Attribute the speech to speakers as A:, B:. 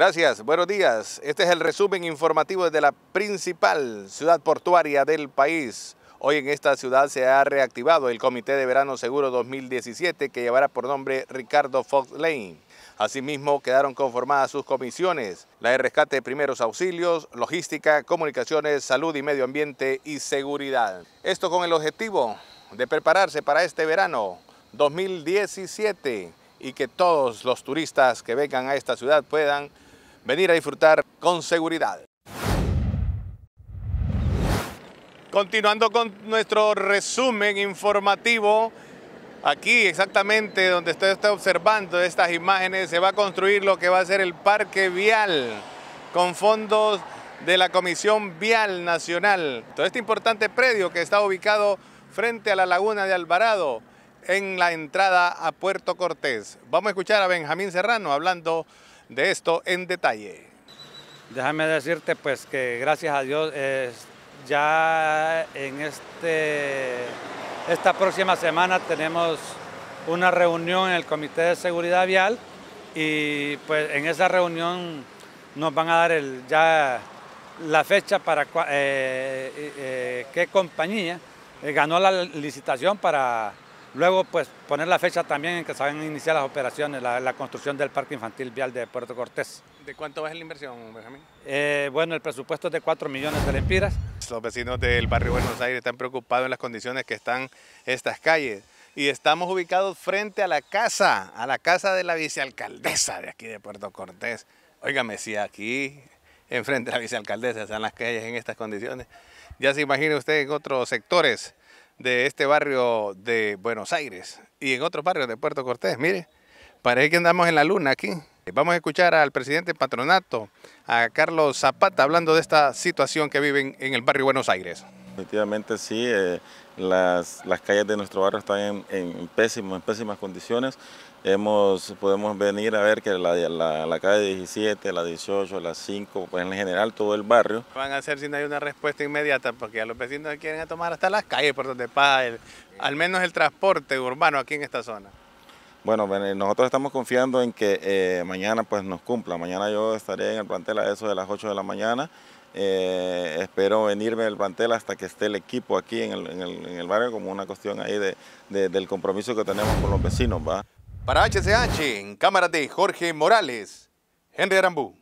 A: Gracias, buenos días. Este es el resumen informativo desde la principal ciudad portuaria del país. Hoy en esta ciudad se ha reactivado el Comité de Verano Seguro 2017 que llevará por nombre Ricardo Fox Lane. Asimismo, quedaron conformadas sus comisiones, la de rescate de primeros auxilios, logística, comunicaciones, salud y medio ambiente y seguridad. Esto con el objetivo de prepararse para este verano 2017 y que todos los turistas que vengan a esta ciudad puedan venir a disfrutar con seguridad. Continuando con nuestro resumen informativo, aquí exactamente donde usted está observando estas imágenes se va a construir lo que va a ser el parque vial con fondos de la Comisión Vial Nacional. Todo este importante predio que está ubicado frente a la laguna de Alvarado en la entrada a Puerto Cortés. Vamos a escuchar a Benjamín Serrano hablando de esto en detalle.
B: Déjame decirte pues que gracias a Dios ya en este, esta próxima semana tenemos una reunión en el Comité de Seguridad Vial y pues en esa reunión nos van a dar ya la fecha para eh, eh, qué compañía eh, ganó la licitación para Luego, pues poner la fecha también en que se van a iniciar las operaciones, la, construcción del Parque Infantil Vial de Puerto Cortés.
A: ¿De cuánto ser la inversión, Benjamín?
B: Eh, bueno, el presupuesto es de 4 millones de lempiras. Los vecinos del barrio Buenos Aires están preocupados
A: en las condiciones que están estas calles. Y estamos ubicados frente a la casa, a la casa de la vicealcaldesa de aquí de Puerto Cortés. Óigame, si aquí, frente a la vicealcaldesa, están las calles en estas condiciones, ya se imagina usted en otros sectores de este barrio de Buenos Aires y en otros barrios de Puerto Cortés. Mire, parece que andamos en la luna aquí. Vamos a escuchar al presidente patronato, a Carlos Zapata, hablando de esta situación que viven en el barrio Buenos Aires.
C: Definitivamente sí, eh, las, calles de nuestro barrio están en, pésimas condiciones. Hemos, podemos venir a ver que la, calle 17, la 18, la 5, pues en general todo el barrio.
A: Van a hacer si no hay una respuesta inmediata, porque a los vecinos quieren tomar hasta las calles por donde pasa al menos el transporte urbano aquí en esta zona.
C: Bueno, nosotros estamos confiando en que eh, mañana pues nos cumpla. Mañana yo estaré en el plantel a eso de las 8 de la mañana. Eh, espero venirme el plantel hasta que esté el equipo aquí en el, barrio como una cuestión ahí de, del compromiso que tenemos con los vecinos. ¿va? Para
A: HCH, en cámara de Jorge Morales, Henry Arambú.